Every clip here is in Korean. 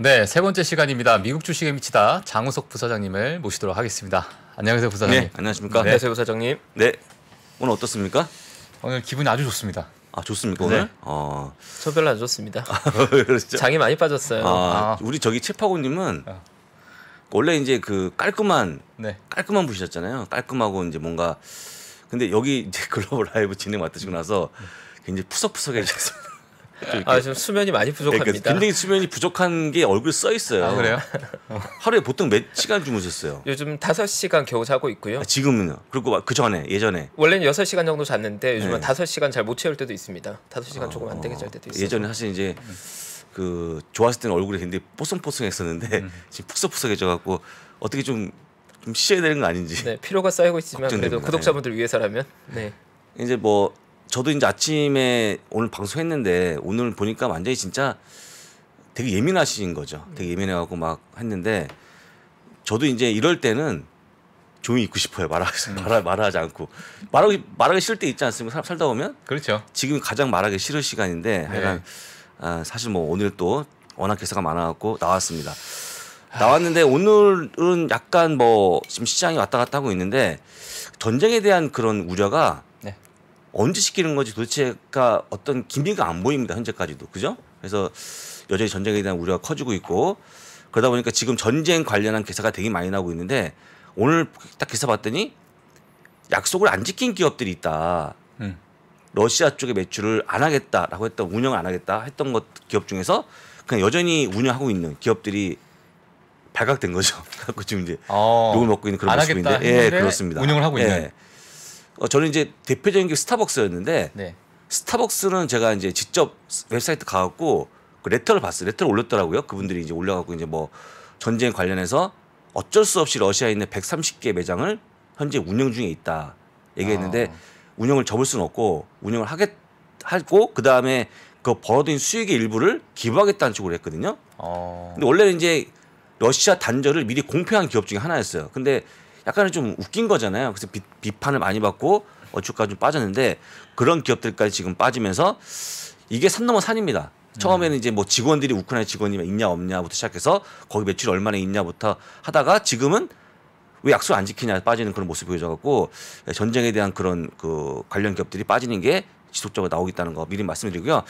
네, 세 번째 시간입니다. 미국 주식에 미치다 장우석 부사장님을 모시도록 하겠습니다. 안녕하세요, 부사장님. 네, 안녕하십니까? 네. 세 부사장님. 네. 오늘 어떻습니까? 오늘 기분이 아주 좋습니다. 아, 좋습니까, 오늘? 네. 어. 저 별로 안 좋습니다. 아, 장이 많이 빠졌어요. 아, 아. 우리 저기 채파고 님은 어. 원래 이제 그 깔끔한 네. 깔끔한 분이셨잖아요. 깔끔하고 이제 뭔가 근데 여기 이제 글로벌 라이브 진행 맡으시고 나서 음. 굉장히 푸석푸석해졌습니다. 그러니까 아, 지금 수면이 많이 부족합니다. 네, 굉장히 수면이 부족한 게 얼굴 써 있어요. 아, 그래요? 하루에 보통 몇 시간 주무셨어요? 요즘 5시간 겨우 자고 있고요. 아, 지금은요? 그리고 그 전에 예전에 원래는 6시간 정도 잤는데 요즘은 네. 5시간 잘 못 채울 때도 있습니다. 5시간 어, 조금 안 되게 잘 때도 있어요. 예전에 사실 이제 그 좋았을 때는 얼굴이 굉장히 뽀송뽀송했었는데 음. 지금 푹석푹석해져 갖고 어떻게 좀좀 쉬어야 되는 거 아닌지. 네, 피로가 쌓이고 있지만 걱정됩니다. 그래도 네. 구독자분들 네. 위해서라면. 네. 이제 뭐 저도 이제 아침에 오늘 방송했는데 오늘 보니까 완전히 진짜 되게 예민하신 거죠. 되게 예민해갖고 막 했는데 저도 이제 이럴 때는 조용히 있고 싶어요. 말하, 말하, 말하지 않고. 말하기, 말하기 싫을 때 있지 않습니까? 사 살다 보면? 그렇죠. 지금 가장 말하기 싫을 시간인데, 네. 하여간, 아, 사실 뭐 오늘 또 워낙 개사가 많아갖고 나왔습니다. 나왔는데 오늘은 약간 뭐 지금 시장이 왔다 갔다 하고 있는데 전쟁에 대한 그런 우려가 언제 시키는 건지 도대체가 어떤 기미가 안 보입니다. 현재까지도. 그죠? 그래서 여전히 전쟁에 대한 우려가 커지고 있고 그러다 보니까 지금 전쟁 관련한 기사가 되게 많이 나오고 있는데 오늘 딱 기사 봤더니 약속을 안 지킨 기업들이 있다. 음. 러시아 쪽에 매출을 안 하겠다라고 했던 운영 안 하겠다 했던 것 기업 중에서 그냥 여전히 운영하고 있는 기업들이 발각된 거죠. 그래서 지금 이제 어, 욕을 먹고 있는 그런 모습인데, 예, 그렇습니다. 운영을 하고 예. 있는. 어, 저는 이제 대표적인 게 스타벅스였는데 네. 스타벅스는 제가 이제 직접 웹사이트 가갖고 그 레터를 봤어요. 레터를 올렸더라고요. 그분들이 이제 올려갖고 이제 뭐 전쟁 관련해서 어쩔 수 없이 러시아에 있는 130개 매장을 현재 운영 중에 있다 얘기했는데 아. 운영을 접을 수는 없고 운영을 하겠 하고 그 다음에 그 벌어들인 수익의 일부를 기부하겠다는 쪽으로 했거든요. 아. 근데 원래는 이제 러시아 단절을 미리 공표한 기업 중에 하나였어요. 근데 약간은 좀 웃긴 거잖아요. 그래서 비, 판을 많이 받고 어축까지 좀 빠졌는데 그런 기업들까지 지금 빠지면서 이게 산 넘어 산입니다. 처음에는 음. 이제 뭐 직원들이 우크라이나 직원이 있냐 없냐부터 시작해서 거기 매출 얼마나 있냐부터 하다가 지금은 왜 약속 안 지키냐 빠지는 그런 모습 보여져갖고 전쟁에 대한 그런 그 관련 기업들이 빠지는 게 지속적으로 나오고있다는거 미리 말씀드리고요.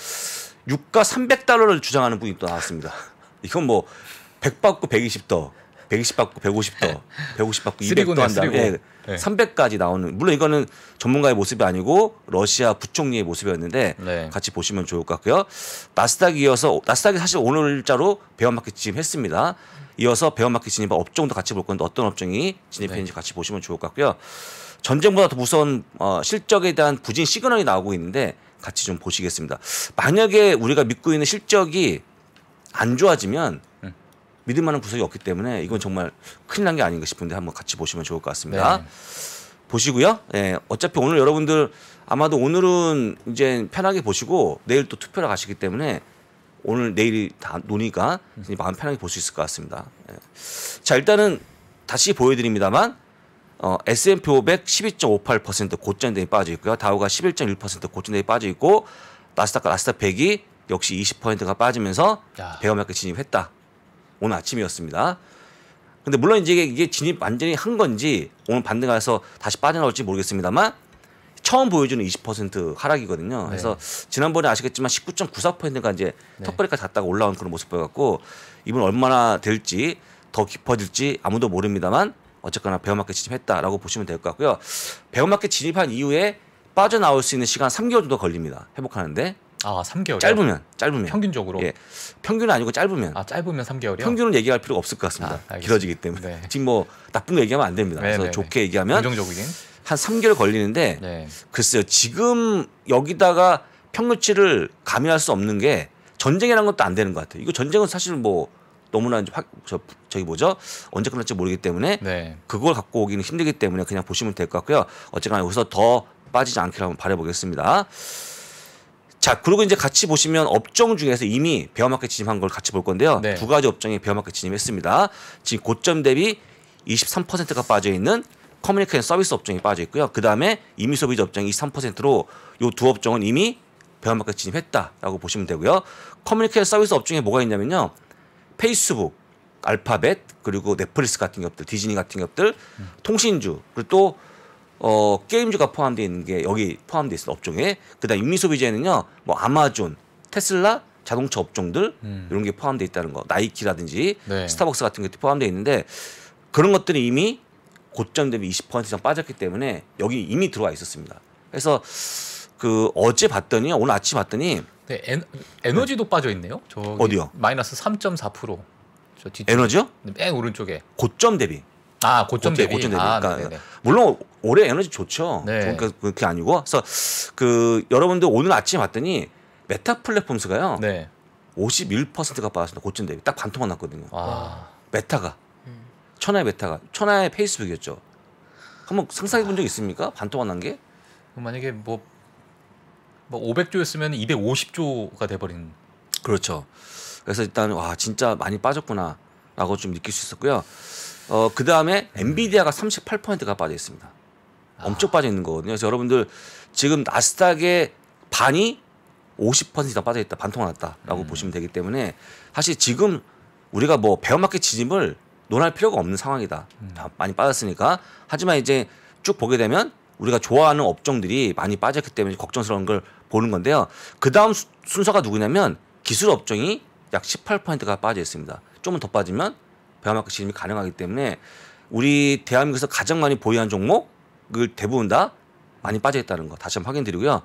유가 300달러를 주장하는 분이 또 나왔습니다. 이건 뭐100 받고 120더 120 받고 150 더, 150 받고 200도 한 다음에 네. 300까지 나오는 물론 이거는 전문가의 모습이 아니고 러시아 부총리의 모습이었는데 네. 같이 보시면 좋을 것 같고요. 나스닥 이어서 나스닥이 사실 오늘자로 배어마켓 진입했습니다. 이어서 배어마켓 진입 업종도 같이 볼 건데 어떤 업종이 진입했는지 네. 같이 보시면 좋을 것 같고요. 전쟁보다 더 무서운 어, 실적에 대한 부진 시그널이 나오고 있는데 같이 좀 보시겠습니다. 만약에 우리가 믿고 있는 실적이 안 좋아지면 믿을 만한 구석이 없기 때문에 이건 정말 큰일 난 게 아닌가 싶은데 한번 같이 보시면 좋을 것 같습니다. 네. 보시고요. 예, 어차피 오늘 여러분들 아마도 오늘은 이제 편하게 보시고 내일 또 투표를 가시기 때문에 오늘 내일이 다 논의가 마음 편하게 볼 수 있을 것 같습니다. 예. 자 일단은 다시 보여드립니다만 어, S&P 500 12.58% 고점 대에 빠져 있고요. 다우가 11.1% 고점 대에 빠져 있고 나스닥과 나스닥 100이 역시 20%가 빠지면서 배험학계 진입했다. 오늘 아침이었습니다. 근데 물론 이제 이게 진입 완전히 한 건지 오늘 반등해서 다시 빠져나올지 모르겠습니다만 처음 보여주는 20% 하락이거든요. 네. 그래서 지난번에 아시겠지만 19.94%가 이제 네. 턱걸이까지 갔다가 올라온 그런 모습 보여갖고 이번 얼마나 될지 더 깊어질지 아무도 모릅니다만 어쨌거나 배어마켓 진입했다라고 보시면 될 것 같고요. 배어마켓 진입한 이후에 빠져나올 수 있는 시간 3개월 정도 걸립니다. 회복하는데. 아, 3개월. 짧으면 짧으면 평균적으로. 예. 평균은 아니고 짧으면. 아, 짧으면 3개월이요? 평균은 얘기할 필요가 없을 것 같습니다. 아, 길어지기 때문에. 네. 지금 뭐 나쁜 거 얘기하면 안 됩니다. 네 그래서 네, 좋게 네. 얘기하면 긍정적인 한 3개월 걸리는데 네. 글쎄요. 지금 여기다가 평균치를 가미할 수 없는 게 전쟁이라는 것도 안 되는 것 같아요. 이거 전쟁은 사실 뭐 너무나 이제 확, 저, 저기 뭐죠 언제 끝날지 모르기 때문에 네. 그걸 갖고 오기는 힘들기 때문에 그냥 보시면 될 것 같고요. 어쨌거나 여기서 더 빠지지 않기를 한번 바라보겠습니다. 자, 그리고 이제 같이 보시면 업종 중에서 이미 베어마켓 진입한 걸 같이 볼 건데요. 네. 두 가지 업종이 베어마켓 진입했습니다. 지금 고점 대비 23%가 빠져 있는 커뮤니케이션 서비스 업종이 빠져 있고요. 그다음에 이미 소비자 업종이 23%로 요 두 업종은 이미 베어마켓 진입했다라고 보시면 되고요. 커뮤니케이션 서비스 업종에 뭐가 있냐면요. 페이스북, 알파벳, 그리고 넷플릭스 같은 기업들, 디즈니 같은 기업들, 음. 통신주, 그리고 또 어, 게임즈가 포함되어 있는 게 여기 포함되어 있어 업종에 그다음 유미 소비재는요 뭐 아마존 테슬라 자동차 업종들 음. 이런 게 포함되어 있다는 거 나이키라든지 네. 스타벅스 같은 것도 포함되어 있는데 그런 것들이 이미 고점 대비 20% 이상 빠졌기 때문에 여기 이미 들어와 있었습니다 그래서 그 어제 봤더니 오늘 아침 봤더니 네, 에, 너지도 네. 빠져 있네요 어디요 마이너스 3.4%저 에너지요? 맨 오른쪽에 고점 대비 아 고점 대비. 고점 대비. 아, 그러니까 물론 올해 에너지 좋죠. 네. 그러니까 그게 아니고. 그래서 그 여러분들 오늘 아침에 봤더니 메타 플랫폼스가요. 네. 51%가 빠졌습니다. 고점 대비 딱 반토막 났거든요. 아. 메타가 천하의 메타가 천하의 페이스북이었죠. 한번 상상해 본적 있습니까? 반토막 난 게? 만약에 뭐뭐 뭐 500조였으면 뭐 250조가 돼버린. 그렇죠. 그래서 일단 와 진짜 많이 빠졌구나라고 좀 느낄 수 있었고요. 어, 그 다음에 엔비디아가 38%가 빠져 있습니다. 엄청 아. 빠져 있는 거거든요. 그래서 여러분들 지금 나스닥의 반이 50% 이상 빠져 있다, 반토막났다라고 음. 보시면 되기 때문에 사실 지금 우리가 뭐배어마켓 지짐을 논할 필요가 없는 상황이다. 음. 많이 빠졌으니까. 하지만 이제 쭉 보게 되면 우리가 좋아하는 업종들이 많이 빠졌기 때문에 걱정스러운 걸 보는 건데요. 그 다음 순서가 누구냐면 기술 업종이 약 18%가 빠져 있습니다. 조금 더 빠지면 드라마크 진즌이 가능하기 때문에 우리 대한민국에서 가장 많이 보유한 종목을 대부분 다 많이 빠져있다는 거 다시 한번 확인드리고요.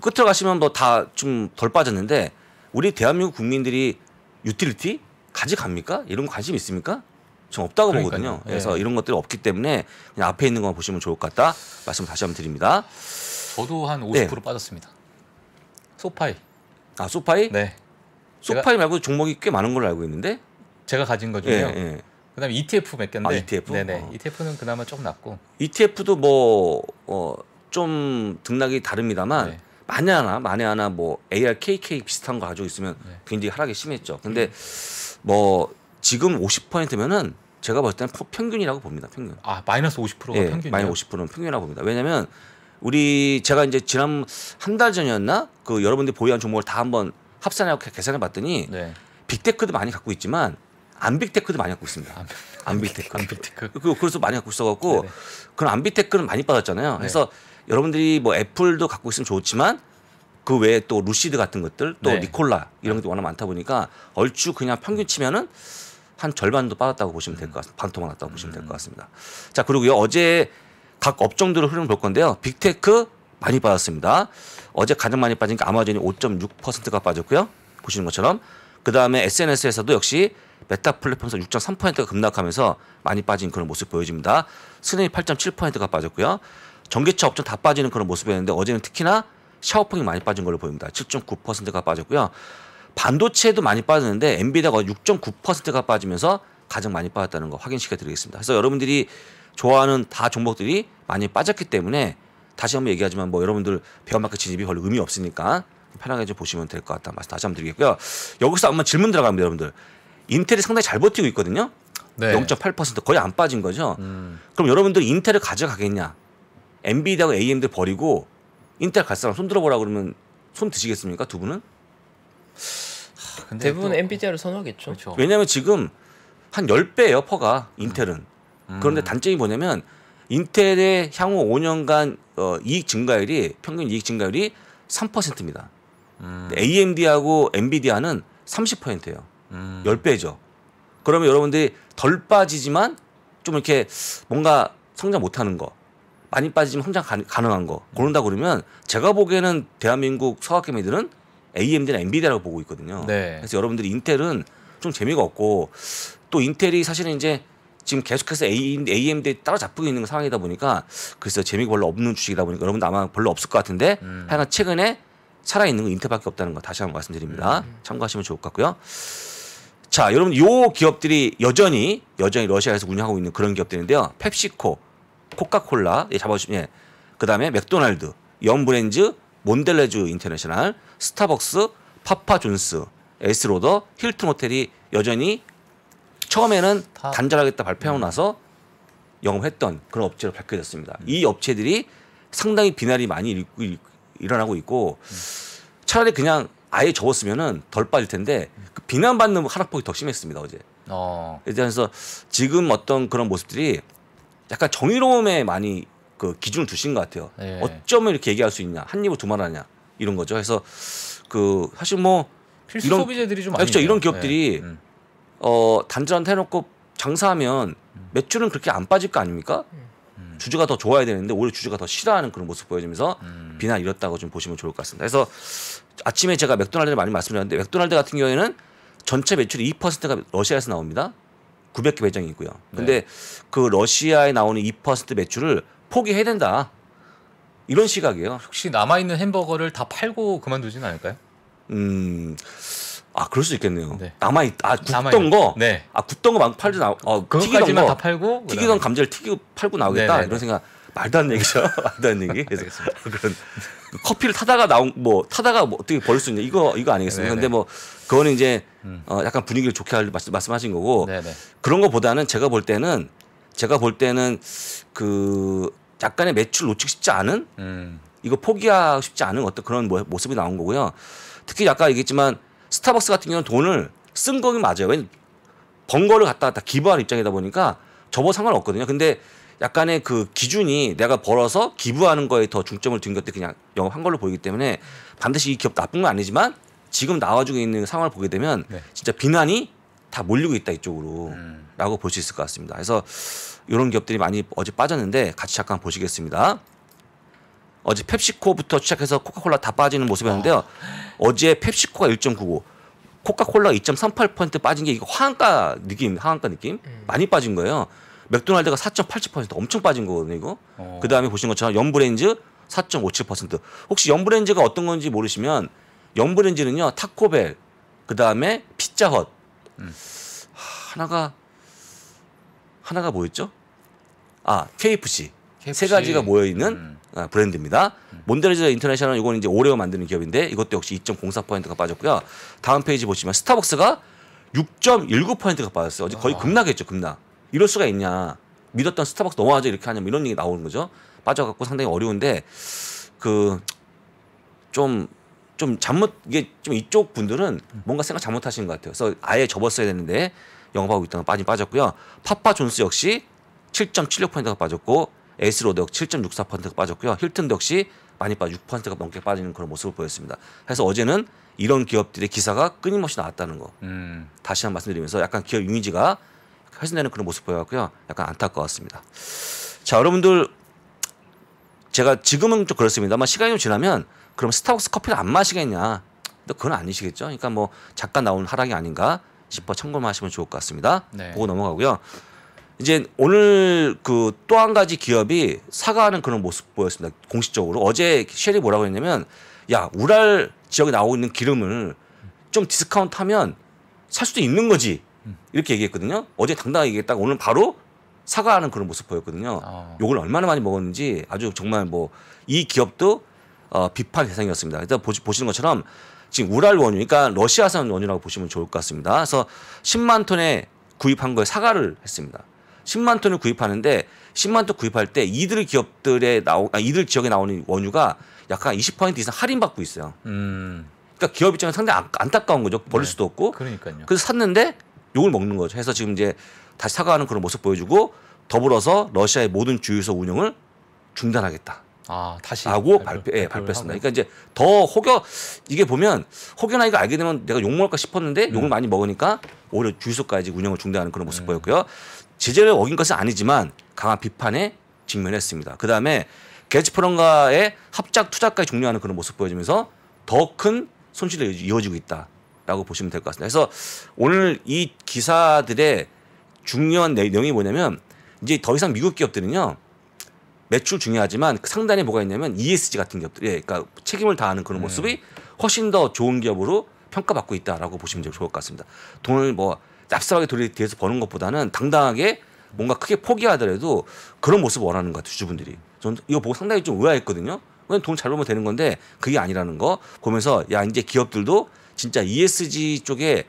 끝으로 가시면 뭐다좀 덜 빠졌는데 우리 대한민국 국민들이 유틸리티 가져갑니까? 이런 관심 있습니까? 전 없다고 그러니까요. 보거든요. 그래서 예. 이런 것들이 없기 때문에 그냥 앞에 있는 거 보시면 좋을 것 같다. 말씀 다시 한번 드립니다. 저도 한 50% 네. 빠졌습니다. 소파이. 아 소파이? 네. 소파이 말고 종목이 꽤 많은 걸로 알고 있는데 제가 가진 거 중에요. 예, 예. 그다음에 ETF 몇 아, 개인데. 아, e ETF? 네네. 어. ETF는 그나마 좀 낫고. ETF도 뭐어좀 등락이 다릅니다만 네. 만에 하나 만에 하나 뭐 ARKK 비슷한 거 가지고 있으면 네. 굉장히 하락이 심했죠. 근데 음. 뭐 지금 50%면은 제가 봤을 때는 평균이라고 봅니다. 평균. 아 마이너스 50%가 예, 평균이요. 마이너스 50%는 평균이라고 봅니다. 왜냐하면 우리 제가 이제 지난 한 달 전이었나 그 여러분들이 보유한 종목을 다 한번 합산해서 계산해 봤더니 네. 빅테크도 많이 갖고 있지만 안빅테크도 많이 갖고 있습니다. 안, 안빅테크. 안빅테크. 그 그래서 많이 갖고 있어갖고 그런 안빅테크는 많이 받았잖아요. 네. 그래서 네. 여러분들이 뭐 애플도 갖고 있으면 좋지만 그 외에 또 루시드 같은 것들 또 네. 니콜라 이런 네. 게 워낙 많다 보니까 얼추 그냥 평균 치면은 한 절반도 빠졌다고 보시면 될 것 같습니다. 반토막 났다고 보시면 될것 음. 같습니다. 자 그리고요 어제 각 업종들을 흐름 볼 건데요. 빅테크 많이 빠졌습니다. 어제 가장 많이 빠진 게 아마존이 5.6%가 빠졌고요. 보시는 것처럼 그 다음에 SNS에서도 역시 메타 플랫폼에서 6.3%가 급락하면서 많이 빠진 그런 모습 보여집니다. 스냅이 8.7%가 빠졌고요. 전기차 업종 다 빠지는 그런 모습이었는데 어제는 특히나 샤오펑이 많이 빠진 걸로 보입니다. 7.9%가 빠졌고요. 반도체도 많이 빠졌는데 엔비디아가 6.9%가 빠지면서 가장 많이 빠졌다는 거 확인시켜 드리겠습니다. 그래서 여러분들이 좋아하는 다 종목들이 많이 빠졌기 때문에 다시 한번 얘기하지만 뭐 여러분들 베어마크 진입이 별로 의미 없으니까 편하게 좀 보시면 될 것 같다 말씀 다시 한번 드리겠고요. 여기서 한번 질문 들어갑니다, 여러분들. 인텔이 상당히 잘 버티고 있거든요. 네. 0.8% 거의 안 빠진 거죠. 음. 그럼 여러분들 인텔을 가져가겠냐? 엔비디아와고 AMD 버리고 인텔 갈 사람 손들어 보라 그러면 손 드시겠습니까 두 분은? 하, 대부분 또... 엔비디아를 선호하겠죠. 그렇죠. 왜냐하면 지금 한1 0배에어 퍼가 인텔은. 음. 그런데 단점이 뭐냐면 인텔의 향후 5년간 어, 이익 증가율이 평균 이익 증가율이 3%입니다. 음. AMD하고 엔비디아는 30%예요. 음. 10배죠. 그러면 여러분들이 덜 빠지지만 좀 이렇게 뭔가 성장 못하는 거 많이 빠지지만 성장 가, 능한거 고른다 그러면 제가 보기에는 대한민국 서학개미들은 AMD나 엔비디아라고 보고 있거든요. 네. 그래서 여러분들이 인텔은 좀 재미가 없고 또 인텔이 사실은 이제 지금 계속해서 AMD에 따라잡고 있는 상황이다 보니까 글쎄 재미가 별로 없는 주식이다 보니까 여러분들 아마 별로 없을 것 같은데 음. 하여간 최근에 살아있는 건 인텔밖에 없다는 거 다시 한번 말씀드립니다. 음. 참고하시면 좋을 것 같고요. 자, 여러분 요 기업들이 여전히 여전히 러시아에서 운영하고 있는 그런 기업들인데요. 펩시코, 코카콜라, 예, 잡아주시면 예. 그다음에 맥도날드, 연브랜즈, 몬델레즈 인터내셔널, 스타벅스, 파파존스, 에스로더, 힐튼 호텔이 여전히 처음에는 단절하겠다 발표하고 음. 나서 영업했던 그런 업체로 밝혀졌습니다. 음. 이 업체들이 상당히 비난이 많이 일, 일, 일어나고 있고 음. 차라리 그냥 아예 접었으면은 덜 빠질 텐데 그 비난받는 하락폭이 더 심했습니다 어제. 어. 그래서 지금 어떤 그런 모습들이 약간 정의로움에 많이 그 기준을 두신 것 같아요. 예. 어쩌면 이렇게 얘기할 수 있냐, 한 입을 두말 하냐 이런 거죠. 그래서 그 사실 뭐 필수 이런, 소비재들이 좀 그렇죠. 이런 기업들이 예. 음. 어 단전한테 해놓고 장사하면 매출은 그렇게 안 빠질 거 아닙니까? 음. 주주가 더 좋아야 되는데 오히려 주주가 더 싫어하는 그런 모습 보여주면서 음. 음. 비난 이렇다고 좀 보시면 좋을 것 같습니다. 그래서 아침에 제가 맥도날드를 많이 말씀드렸는데 맥도날드 같은 경우에는 전체 매출이 2%가 러시아에서 나옵니다. 900개 매장이 있고요. 근데 네. 그 러시아에 나오는 2% 매출을 포기해야 된다. 이런 시각이에요. 혹시 남아 있는 햄버거를 다 팔고 그만두지는 않을까요? 음. 아, 그럴 수 있겠네요. 네. 남아 있, 아, 네. 아 굽던 아있는 거, 네. 아굳던 거 막 팔지 나, 어 튀기던 거, 다 팔고 튀기던 감자를 튀기고 팔고 나오겠다 네네네. 네, 네. 이런 생각 말도 안 얘기죠. 말도 안 얘기. 그래서 그런 커피를 타다가 나온 뭐 타다가 뭐 어떻게 버릴 수 있냐 이거 이거 아니겠습니까? 네, 근데 네. 뭐 그거는 이제 음. 어 약간 분위기를 좋게 할 말씀, 말씀하신 거고 네네. 네. 그런 것보다는 제가 볼 때는 제가 볼 때는 그 약간의 매출 놓치고 싶지 않은 음. 이거 포기하고 싶지 않은 어떤 그런 모습이 나온 거고요. 특히 아까 얘기했지만 스타벅스 같은 경우는 돈을 쓴 거긴 맞아요. 왜 번거를 갖다 갖다 기부하는 입장이다 보니까 접어 상관없거든요. 근데 약간의 그 기준이 내가 벌어서 기부하는 거에 더 중점을 둔 것들 그냥 영업한 걸로 보이기 때문에 반드시 이 기업 나쁜 건 아니지만 지금 나와주고 있는 상황을 보게 되면 네. 진짜 비난이 다 몰리고 있다 이쪽으로 음. 라고 볼 수 있을 것 같습니다. 그래서 이런 기업들이 많이 어제 빠졌는데 같이 잠깐 보시겠습니다. 어제 펩시코부터 시작해서 코카콜라 다 빠지는 모습이었는데요. 어. 제 펩시코가 1.95, 코카콜라 2.38% 퍼센트 빠진 게 이거 하한가 느낌, 화한가 느낌 음. 많이 빠진 거예요. 맥도날드가 4.87% 엄청 빠진 거거든요, 이거. 어. 그다음에 보신 것처럼 연브랜즈 4.57%. 혹시 연브랜즈가 어떤 건지 모르시면 연브랜즈는요, 타코벨, 그다음에 피자헛. 음. 하나가 하나가 뭐였죠? 아, KFC. KFC. 세 가지가 모여 있는 음. 아, 브랜드입니다. 음. 몬델르즈 인터내셔널 이건 이제 오레오 만드는 기업인데 이것도 역시 2.04%가 빠졌고요. 다음 페이지 보시면 스타벅스가 6.19%가 빠졌어요. 어제 거의 아. 급락했죠, 급락. 이럴 수가 있냐. 믿었던 스타벅스 넘어가죠. 이렇게 하냐면 뭐 이런 얘기 나오는 거죠. 빠져갖고 상당히 어려운데 그 좀 좀 잘못 이게 좀 이쪽 분들은 뭔가 생각 잘못하신 것 같아요. 그래서 아예 접었어야 되는데 영업하고 있다가 빠진 빠졌고요. 파파 존스 역시 7.76%가 빠졌고 에스로드 역시 7.64%가 빠졌고요. 힐튼도 역시 많이 빠 6%가 넘게 빠지는 그런 모습을 보였습니다. 그래서 어제는 이런 기업들의 기사가 끊임없이 나왔다는 거 음. 다시 한 번 말씀드리면서 약간 기업 이미지가 훼손내는 그런 모습 보여갖고요. 약간 안타까웠습니다. 자, 여러분들 제가 지금은 좀 그렇습니다만 시간이 좀 지나면 그럼 스타벅스 커피를 안 마시겠냐? 근데 그건 아니시겠죠. 그러니까 뭐 잠깐 나온 하락이 아닌가 싶어 참고만 하시면 좋을 것 같습니다. 네. 보고 넘어가고요. 이제 오늘 그 또 한 가지 기업이 사과하는 그런 모습 보였습니다. 공식적으로 어제 쉘이 뭐라고 했냐면 야 우랄 지역에 나오고 있는 기름을 좀 디스카운트하면 살 수도 있는 거지. 이렇게 얘기했거든요. 어제 당당하게 얘기했다가 오늘 바로 사과하는 그런 모습 보였거든요. 어. 욕을 얼마나 많이 먹었는지 아주 정말 뭐 이 기업도 어, 비판 대상이었습니다. 일단 보시, 보시는 것처럼 지금 우랄 원유, 그러니까 러시아산 원유라고 보시면 좋을 것 같습니다. 그래서 10만 톤에 구입한 거에 사과를 했습니다. 10만 톤을 구입하는데 10만 톤 구입할 때 이들 기업들에 나오, 아, 이들 지역에 나오는 원유가 약간 20% 이상 할인받고 있어요. 음. 그러니까 기업 입장에 서 상당히 안, 안타까운 거죠. 벌릴 네. 수도 없고. 그러니까요. 그래서 샀는데 욕을 먹는 거죠. 해서 지금 이제 다시 사과하는 그런 모습 보여주고 더불어서 러시아의 모든 주유소 운영을 중단하겠다. 아, 다시 하고 발표, 예, 발표했습니다. 하고. 그러니까 이제 더 혹여 이게 보면 혹여나 이거 알게 되면 내가 욕 먹을까 싶었는데 음. 욕을 많이 먹으니까 오히려 주유소까지 운영을 중단하는 그런 모습 음. 보였고요. 제재를 어긴 것은 아니지만 강한 비판에 직면했습니다. 그 다음에 게츠프런과의 합작 투자까지 종료하는 그런 모습 보여지면서 더 큰 손실이 이어지고 있다. 라고 보시면 될 것 같습니다. 그래서 오늘 이 기사들의 중요한 내용이 뭐냐면 이제 더 이상 미국 기업들은요 매출 중요하지만 그 상단에 뭐가 있냐면 ESG 같은 기업들, 예, 그러니까 책임을 다하는 그런 네. 모습이 훨씬 더 좋은 기업으로 평가받고 있다라고 보시면 좋을 것 같습니다. 돈을 뭐 납삽하게 돈에 대해서 버는 것보다는 당당하게 뭔가 크게 포기하더라도 그런 모습 을 원하는 것 같아요 주주분들이. 전 이거 보고 상당히 좀 의아했거든요. 그냥 돈 잘 벌면 되는 건데 그게 아니라는 거 보면서 야 이제 기업들도 진짜 ESG 쪽에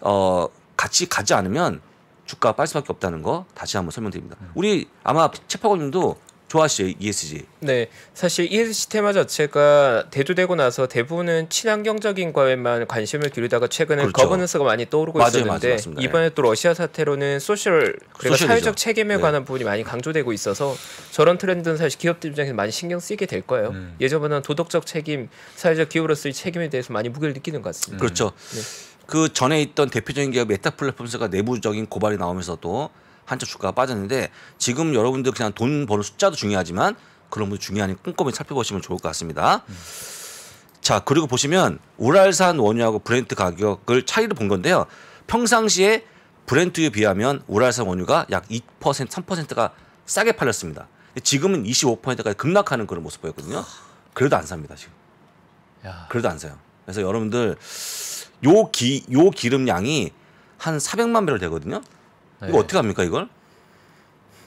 어 같이 가지 않으면 주가 빠질 수밖에 없다는 거 다시 한번 설명드립니다. 음. 우리 아마 채파고님도 좋아하시죠 ESG? 네, 사실 ESG 테마 자체가 대두되고 나서 대부분은 친환경적인 거에만 관심을 기울이다가 최근에 그렇죠. 거버넌스가 많이 떠오르고 맞아요, 있었는데 맞아요, 이번에 또 러시아 사태로는 소셜 그리고 사회적 책임에 네. 관한 부분이 많이 강조되고 있어서 저런 트렌드는 사실 기업들 입장에서 많이 신경 쓰이게 될 거예요. 음. 예전보다는 도덕적 책임, 사회적 기업으로서의 책임에 대해서 많이 무게를 느끼는 것 같습니다. 음. 그렇죠. 네. 그 전에 있던 대표적인 기업 메타 플랫폼스가 내부적인 고발이 나오면서도 한쪽 주가가 빠졌는데 지금 여러분들 그냥 돈 버는 숫자도 중요하지만 그런 분 중요한 꼼꼼히 살펴보시면 좋을 것 같습니다. 음. 자 그리고 보시면 우랄산 원유하고 브랜트 가격을 차이를 본 건데요. 평상시에 브랜트에 비하면 우랄산 원유가 약2% 3%가 싸게 팔렸습니다. 지금은 25%까지 급락하는 그런 모습 보였거든요. 그래도 안 삽니다 지금. 야. 그래도 안 사요. 그래서 여러분들 요 기요 요기름양이한 400만 배럴 되거든요. 네. 이거 네. 어떻게 합니까 이걸?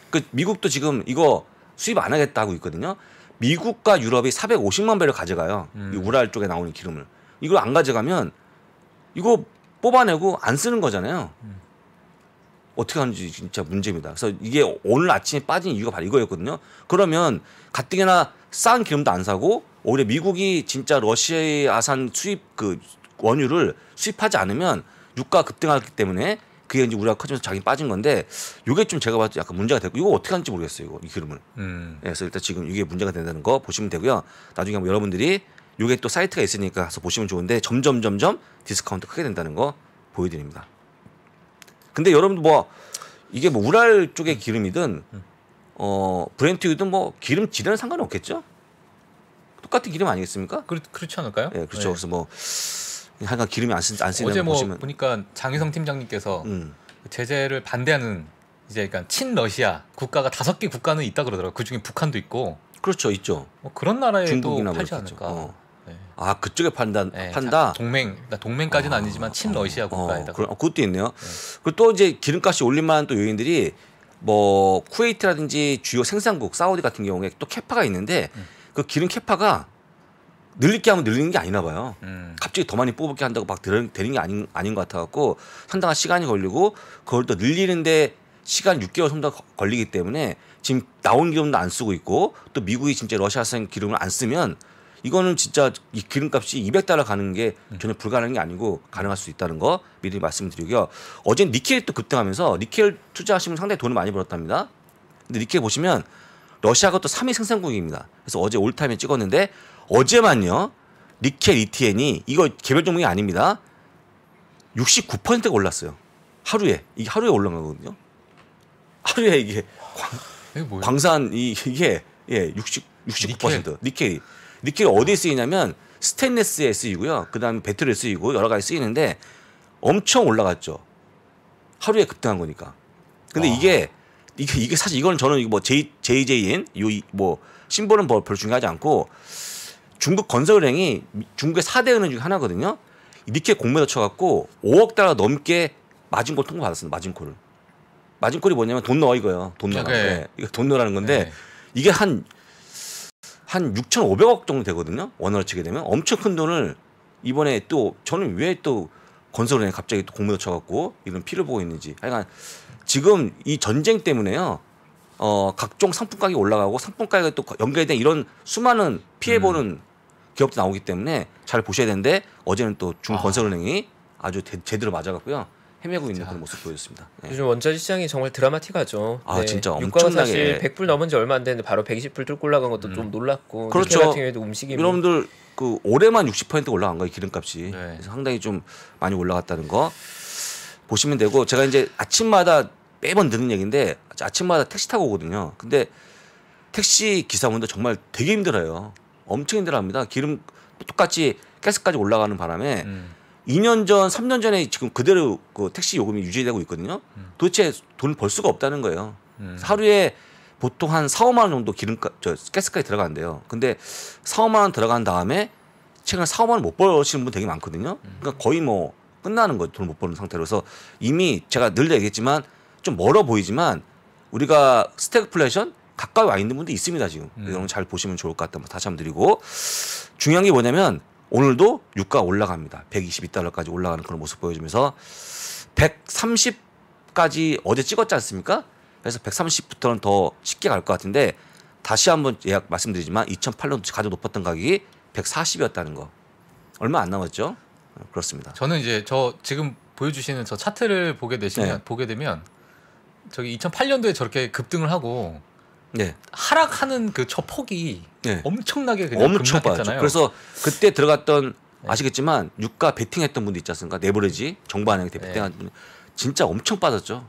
그 미국도 지금 이거 수입 안 하겠다고 있거든요. 미국과 유럽이 450만 배를 가져가요. 음. 이 우랄 쪽에 나오는 기름을 이걸 안 가져가면 이거 뽑아내고 안 쓰는 거잖아요. 음. 어떻게 하는지 진짜 문제입니다. 그래서 이게 오늘 아침에 빠진 이유가 바로 이거였거든요. 그러면 가뜩이나 싼 기름도 안 사고 오히려 미국이 진짜 러시아산 수입 그 원유를 수입하지 않으면 유가 급등하기 때문에 그게 이제 우리가 커지면서 자기 빠진 건데 이게 좀 제가 봤을 때 약간 문제가 됐고 이거 어떻게 하는지 모르겠어요. 이거 이그림을 음. 예, 그래서 일단 지금 이게 문제가 된다는 거 보시면 되고요. 나중에 한번 여러분들이 이게 또 사이트가 있으니까 가서 보시면 좋은데 점점 점점 디스카운트 크게 된다는 거 보여드립니다. 근데 여러분도 뭐 이게 뭐 우랄 쪽의 기름이든 어브랜트유든뭐 기름 질에는 상관없겠죠? 똑같은 기름 아니겠습니까? 그렇, 그렇지 않을까요? 예, 그렇죠. 네. 그래서 뭐 하여간 기름이 안, 쓰, 안이는어 뭐 보시면. 보니까 장유성 팀장님께서 음. 제재를 반대하는 이제 그러니까 친러시아 국가가 다섯 개 국가는 있다 그러더라고요. 그중에 북한도 있고. 그렇죠. 있죠. 뭐 그런 나라에도 뭐 팔지 않을까. 어. 네. 아 그쪽에 판단 네, 판다 동맹 그러니까 동맹까지는 어, 아니지만 친러시아 어, 어 국가에다 그런 어, 그것도 있네요. 네. 그리고 또 이제 기름값이 올릴만한 또 요인들이 뭐 쿠웨이트라든지 주요 생산국 사우디 같은 경우에 또 캐파가 있는데 음. 그 기름 캐파가 늘리게 하면 늘리는 게 아니나 봐요. 음. 갑자기 더 많이 뽑게 한다고 막 되는, 되는 게 아닌, 아닌 것 같아갖고 상당한 시간이 걸리고 그걸 또 늘리는데 시간 6개월 정도 걸리기 때문에 지금 나온 기름도 안 쓰고 있고 또 미국이 진짜 러시아산 기름을 안 쓰면 이거는 진짜 이 기름값이 200달러 가는 게 음. 전혀 불가능한 게 아니고 가능할 수 있다는 거 미리 말씀드리고요. 어제 니켈 또 급등하면서 니켈 투자하시면 상당히 돈을 많이 벌었답니다. 근데 니켈 보시면 러시아가 또 3위 생산국입니다. 그래서 어제 올타임에 찍었는데 어제만요. 니켈 e t n 이 이거 개별 종목이 아닙니다. 69%가 올랐어요. 하루에. 이게 하루에 올라간 거거든요. 하루에 이게 광, 산 이게 이 예, 60 69% 니켈. 니켈이. 니켈. 이 어디에 쓰이냐면 스테인레스에 쓰이고요. 그다음에 배터리에 쓰이고 여러 가지 쓰이는데 엄청 올라갔죠. 하루에 급등한 거니까. 근데 와. 이게 이게, 이게 사실 이거는 저는 이거 뭐 J, j j 인 요뭐 심볼은 별, 뭐 별 중요하지 않고 중국 건설은행이 중국의 4대 은행 중에 하나거든요. 이렇게 공매도 쳐갖고 5억 달러 넘게 마진콜 통보받았습니다. 마진콜을. 마진콜이 뭐냐면 돈 넣어 이거요돈 넣어. 아, 네. 네. 이거 돈 넣으라는 건데 네. 이게 한 한 6,500억 정도 되거든요. 원화를 치게 되면 엄청 큰 돈을 이번에 또 저는 왜 또 건설은행 갑자기 또 공매도 쳐갖고 이런 피를 보고 있는지 하여간 지금 이 전쟁 때문에요. 어, 각종 상품가격이 올라가고 상품가격이 또 연계된 이런 수많은 피해보는 음. 기업도 나오기 때문에 잘 보셔야 되는데 어제는 또 중건설은행이 아. 주 제대로 맞아갖고요. 헤매고 있는 그런 모습 보였습니다. 여 예. 네. 요즘 원자재 시장이 정말 드라마틱하죠. 아 네. 진짜 엄청나게. 유가가 사실 100불 넘은 지 얼마 안 됐는데 바로 120불 뚫고 올라간 것도 음. 좀 놀랐고. 그렇죠. 같은 경우에도 움직임이. 여러분들 그 올해만 60% 올라간 거예요 기름값이. 네. 상당히 좀 많이 올라갔다는 거. 보시면 되고 제가 이제 아침마다 매번 듣는 얘기인데 아침마다 택시 타고 오거든요. 근데 택시 기사분들 정말 되게 힘들어요. 엄청 힘들어합니다. 기름 똑같이 가스까지 올라가는 바람에 음. 2년 전, 3년 전에 지금 그대로 그 택시 요금이 유지되고 있거든요. 음. 도대체 돈 벌 수가 없다는 거예요. 음. 하루에 보통 한 4, 5만 원 정도 기름값, 저 가스까지 들어간대요. 근데 4, 5만 원 들어간 다음에 최근 4, 5만 원 못 벌시는 분 되게 많거든요. 음. 그러니까 거의 뭐 끝나는 거죠. 돈을못 버는 상태로서 이미 제가 늘 얘기했지만 좀 멀어 보이지만 우리가 스태그플레이션 가까이 와 있는 분도 있습니다 지금 음. 여러분 잘 보시면 좋을 것 같다 다시 한번 드리고 중요한 게 뭐냐면 오늘도 유가 올라갑니다 122달러까지 올라가는 그런 모습 보여주면서 130까지 어제 찍었지 않습니까 그래서 130부터는 더 쉽게 갈 것 같은데 다시 한번 예약 말씀드리지만 2008년 가장 높았던 가격이 140이었다는 거 얼마 안 남았죠 아, 그렇습니다. 저는 이제 저 지금 보여주시는 저 차트를 보게 되시면 네. 보게 되면 저기 2008년도에 저렇게 급등을 하고 네. 하락하는 그 저 폭이 네. 엄청나게 그냥 엄청 급락했잖아요. 그래서 그때 들어갔던 네. 아시겠지만 유가 베팅했던 분들 있지 않습니까? 네버리지 정반향 때베때한분 네. 진짜 엄청 빠졌죠.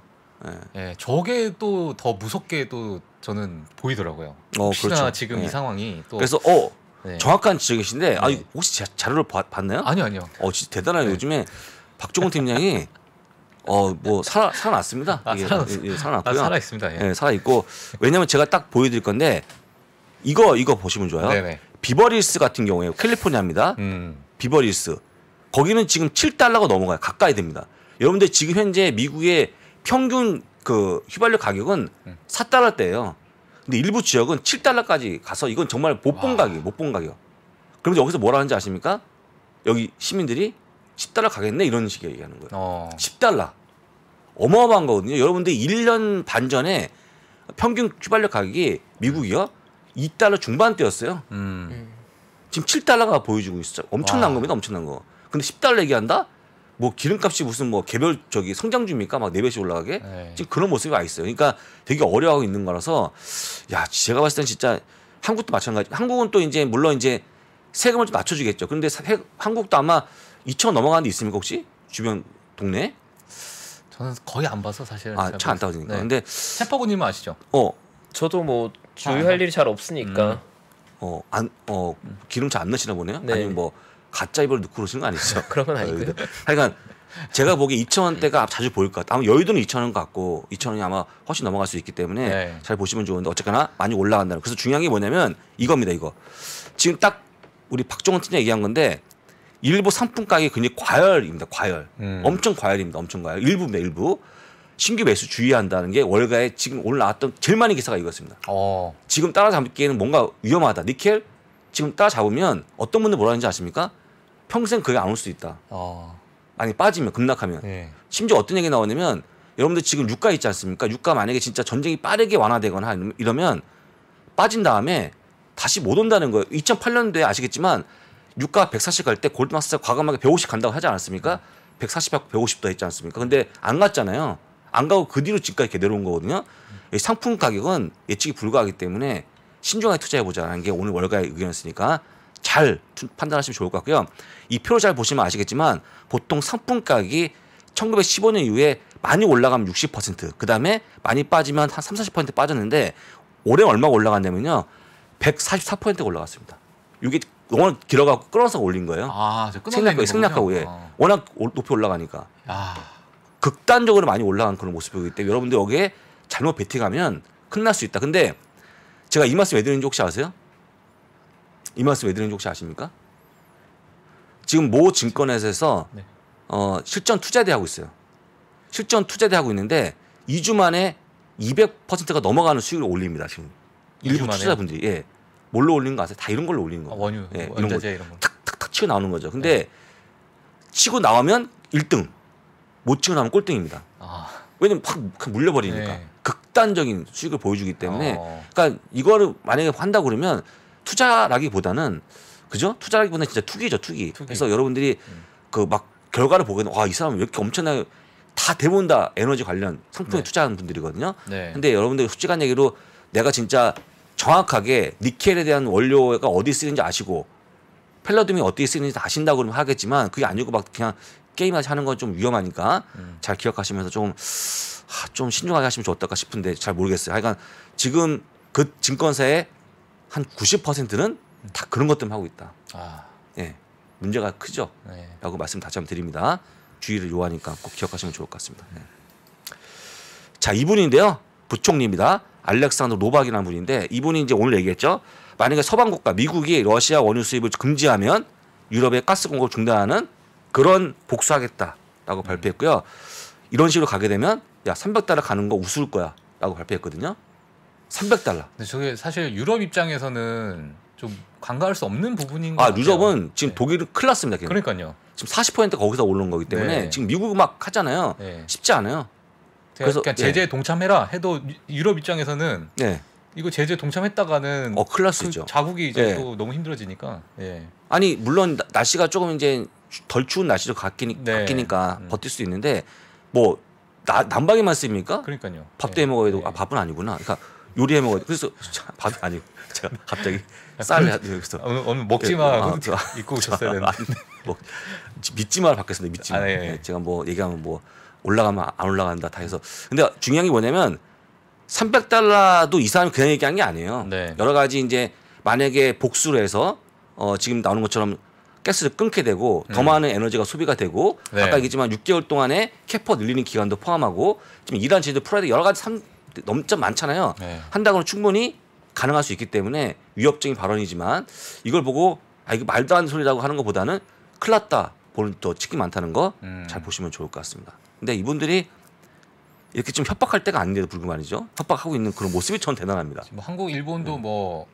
예. 저게 또 더 무섭게 또 저는 보이더라고요. 어, 그렇죠. 지금 이 상황이 또 그래서 어 네. 정확한 지적이신데 아, 네. 아 혹시 자, 자료를 봐, 봤나요? 아니요 아니요. 어 진짜 대단한 네. 요즘에 박종훈 팀장이 어 뭐 살아 살아났습니다. 아, 이 살아났... 예, 예, 살아났고요. 아, 살아 있습니다. 예. 예. 살아 있고 왜냐면 제가 딱 보여드릴 건데 이거 이거 보시면 좋아요. 네, 네. 비버리스 같은 경우에 캘리포니아입니다. 음. 비버리스 거기는 지금 7달러가 넘어가요. 가까이 됩니다. 여러분들 지금 현재 미국의 평균 그 휘발유 가격은 4달러대예요. 음. 근데 일부 지역은 7달러까지 가서 이건 정말 못 본 가격이에요. 못본 가격. 그럼 여기서 뭐라 하는지 아십니까? 여기 시민들이 10달러 가겠네 이런 식의 얘기하는 거예요. 어. 10달러. 어마어마한 거거든요. 여러분들 1년 반 전에 평균 휘발유 가격이 미국이요. 2달러 중반대였어요. 음. 지금 7달러가 보여주고 있어요. 엄청난 와. 겁니다. 엄청난 거. 근데 10달러 얘기한다? 뭐 기름값이 무슨 뭐 개별 저기 성장주입니까? 막 4배씩 올라가게? 네. 지금 그런 모습이 와 있어요. 그러니까 되게 어려워하고 있는 거라서 야, 제가 봤을 땐 진짜 한국도 마찬가지. 한국은 또 이제 물론 이제 세금을 좀 낮춰주겠죠. 그런데 한국도 아마 2천 넘어가는 데 있습니까 혹시 주변 동네? 저는 거의 안 봐서 사실은 아차 안 따지니까. 네. 근데 세퍼고님은 아시죠? 어, 저도 뭐 주의할 아, 일이 잘 없으니까. 음. 어, 안, 어, 기름 잘 안 넣으시나 보네요. 네. 아니면 뭐 가짜 입을 넣고 그러시는 거 아니죠? 그런 건 아, 아니고요. 하여간 제가 보기에 2천 원대가 자주 보일 것 같아요. 아마 여의도는 2천 원 같고 2천 원이 아마 훨씬 넘어갈 수 있기 때문에 네. 잘 보시면 좋은데 어쨌거나 많이 올라간다는. 그래서 중요한 게 뭐냐면 이겁니다. 이거 지금 딱 우리 박종원 팀장 얘기한 건데 일부 상품 가격이 굉장히 과열입니다. 과열. 음. 엄청 과열입니다. 엄청 과열. 일부입니다. 일부. 신규 매수 주의한다는 게 월가에 지금 오늘 나왔던 제일 많은 기사가 이거였습니다. 어. 지금 따라잡기에는 뭔가 위험하다. 니켈 지금 따라잡으면 어떤 분들 뭐라는지 아십니까? 평생 그게 안 올 수 있다. 어. 아니 빠지면 급락하면 예. 심지어 어떤 얘기 나오냐면 여러분들 지금 유가 있지 않습니까? 유가 만약에 진짜 전쟁이 빠르게 완화되거나 이러면 빠진 다음에 다시 못 온다는 거예요. 2008년도에 아시겠지만 유가 140 갈 때 골드마스터 과감하게 150 간다고 하지 않았습니까? 140하고 음. 150도 했지 않습니까? 근데 안 갔잖아요. 안 가고 그 뒤로 집까지 이렇게 내려온 거거든요. 음. 상품 가격은 예측이 불가하기 때문에 신중하게 투자해 보자는 게 오늘 월가의 의견이었으니까 잘 판단하시면 좋을 것 같고요. 이 표를 잘 보시면 아시겠지만 보통 상품가격이 1915년 이후에 많이 올라가면 60%, 그 다음에 많이 빠지면 한 30, 40% 빠졌는데 올해 얼마가 올라갔냐면요. 144%가 올라갔습니다. 이게 워낙 길어가고 끌어서 올린 거예요. 아, 생략하고, 생략하고, 예. 워낙 높이 올라가니까. 아. 극단적으로 많이 올라간 그런 모습이기 때문에 여러분들 여기에 잘못 베팅하면 큰일 날 수 있다. 근데 제가 이 말씀 왜 드리는지 혹시 아세요? 이 말씀 왜 드리는지 혹시 아십니까? 지금 모 증권에서 회사 네. 어, 실전 투자대 하고 있어요. 실전 투자대 하고 있는데 2주 만에 200%가 넘어가는 수익을 올립니다. 지금 일부 투자자분들이 예. 뭘로 올리는 거 아세요? 다 이런 걸로 올리는 거예요. 아, 원유, 예, 이런 거 탁탁탁 치고 나오는 거죠. 근데 네. 치고 나오면 1등, 못 치고 나오면 꼴등입니다. 아. 왜냐면 확 물려버리니까 네. 극단적인 수익을 보여주기 때문에, 어. 그러니까 이거를 만약에 한다 고 그러면 투자라기보다는 그죠? 투자라기보다는 진짜 투기죠, 투기. 투기. 그래서 여러분들이 음. 그막 결과를 보게 되면 와, 이 사람 왜 이렇게 엄청나게 다 대부분 다 에너지 관련 상품에 네. 투자하는 분들이거든요. 네. 근데 여러분들 솔직한 얘기로 내가 진짜 정확하게 니켈에 대한 원료가 어디 쓰이는지 아시고 펠러듐이 어디게 쓰이는지 아신다고 그러면 하겠지만 그게 아니고 막 그냥 게임하시 하는 건 좀 위험하니까 음. 잘 기억하시면서 좀, 하, 좀 신중하게 하시면 좋을까 싶은데 잘 모르겠어요. 하여간 지금 그증권사에 한 90%는 다 그런 것 때문에 하고 있다. 아. 예. 문제가 크죠. 네. 라고 말씀 다시 한번 드립니다. 주의를 요하니까 꼭 기억하시면 좋을 것 같습니다. 네. 자, 이분인데요. 부총리입니다. 알렉산더 노박이라는 분인데 이분이 이제 오늘 얘기했죠. 만약에 서방 국가 미국이 러시아 원유 수입을 금지하면 유럽의 가스 공급 중단하는 그런 복수하겠다라고 음. 발표했고요. 이런 식으로 가게 되면 야 300달러 가는 거 우스울 거야라고 발표했거든요. 300달러. 근데 저게 사실 유럽 입장에서는 좀간과할수 없는 부분인 거 아, 유럽은 지금 네. 독일은 클 났습니다. 걔는. 그러니까요. 지금 40% 거기서 오른 거기 때문에 네. 지금 미국 음악 하잖아요. 네. 쉽지 않아요. 그래서 그러 예. 제재에 동참해라 해도 유럽 입장에서는 예. 이거 제재 동참했다가는 어, 클 났죠. 그 자국이 이제 예. 또 너무 힘들어지니까. 아니, 물론 날씨가 조금 이제 덜 추운 날씨로 바뀌니, 바뀌니까 네. 음. 버틸 수 있는데 뭐 나, 난방에만 쓰니까 그러니까요. 밥도 해먹어도 되고 아 밥은 아니구나. 그러니까 요리해 먹어요. 그래서 밥이 아니고 제가 갑자기 쌀을 여기서 오늘 먹지 마 예, 아, 입고 오셨어야 되는데 뭐, 믿지 마 받겠습니다. 믿지 마. 아, 예. 제가 뭐 얘기하면 뭐 올라가면 안 올라간다 다 해서 근데 중요한 게 뭐냐면 300달러도 이 사람이 그냥 얘기한 게 아니에요. 네. 여러 가지 이제 만약에 복수를 해서 어, 지금 나오는 것처럼 가스를 끊게 되고 더 음. 많은 에너지가 소비가 되고 네. 아까 얘기했지만 6개월 동안에 캐퍼 늘리는 기간도 포함하고 지금 이란 제도 풀어야 돼 여러 가지 상, 넘점 많잖아요. 네. 한다고는 충분히 가능할 수 있기 때문에 위협적인 발언이지만 이걸 보고 아 이거 말도 안 되는 소리라고 하는 것보다는 클 났다 보는 또 치킨 많다는 거잘 음. 보시면 좋을 것 같습니다. 근데 이분들이 이렇게 좀 협박할 때가 아닌데도 불구하고 말이죠. 협박하고 있는 그런 모습이 전 대단합니다. 뭐 한국, 일본도 음. 뭐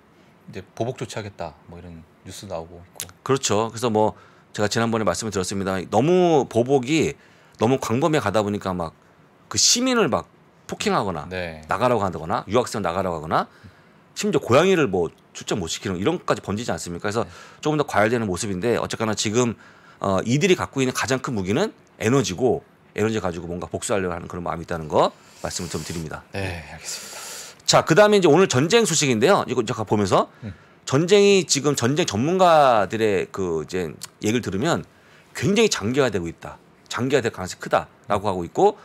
이제 보복 조치하겠다 뭐 이런 뉴스 나오고 있고. 그렇죠. 그래서 뭐 제가 지난번에 말씀을 드렸습니다. 너무 보복이 너무 광범위에 가다 보니까 막 그 시민을 막 폭행하거나 네. 나가라고 한다거나 유학생 나가라고 하거나 심지어 고양이를 뭐 출장 못 시키는 이런 것까지 번지지 않습니까? 그래서 네. 조금 더 과열되는 모습인데 어쨌거나 지금 어, 이들이 갖고 있는 가장 큰 무기는 에너지고 에너지 가지고 뭔가 복수하려고 하는 그런 마음이 있다는 거 말씀을 좀 드립니다. 네, 알겠습니다. 자, 그다음에 이제 오늘 전쟁 소식인데요. 이거 제가 보면서 음. 전쟁이 지금 전쟁 전문가들의 그 이제 얘기를 들으면 굉장히 장기화되고 있다. 장기화될 가능성이 크다라고 하고 있고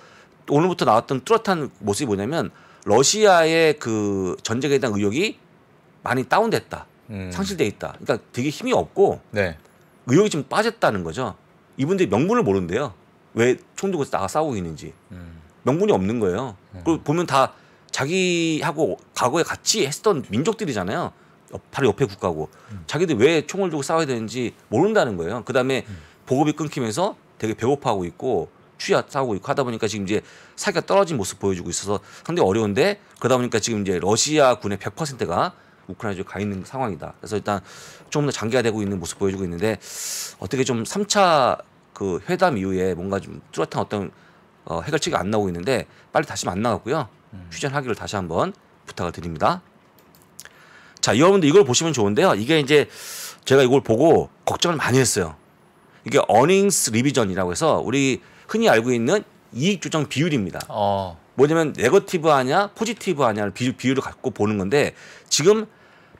오늘부터 나왔던 뚜렷한 모습이 뭐냐면 러시아의 그 전쟁에 대한 의욕이 많이 다운됐다. 음. 상실돼 있다. 그러니까 되게 힘이 없고 네. 의욕이 좀 빠졌다는 거죠. 이분들이 명분을 모른대요. 왜총독에서 나가 싸우고 있는지 음. 명분이 없는 거예요. 음. 그리고 보면 다 자기하고 과거에 같이 했던 민족들이잖아요. 바로 옆에 국가고 음. 자기들 왜 총을 들고 싸워야 되는지 모른다는 거예요. 그다음에 음. 보급이 끊기면서 되게 배고파하고 있고 취하 싸우고 있고 하다 보니까 지금 이제 사기가 떨어진 모습 보여주고 있어서 상당히 어려운데 그러다 보니까 지금 이제 러시아 군의 100%가 우크라이나 쪽에 가 있는 상황이다. 그래서 일단 조금 더 장기화되고 있는 모습 보여주고 있는데 어떻게 좀 3차 그 회담 이후에 뭔가 좀 뚜렷한 어떤 어, 해결책이 안 나오고 있는데 빨리 다시 만나갖고요. 음. 휴전하기를 다시 한번 부탁을 드립니다. 자, 여러분들 이걸 보시면 좋은데요. 이게 이제 제가 이걸 보고 걱정을 많이 했어요. 이게 어닝스 리비전이라고 해서 우리 흔히 알고 있는 이익 조정 비율입니다. 어. 뭐냐면 네거티브 하냐 포지티브 하냐를 비율, 비율을 갖고 보는 건데 지금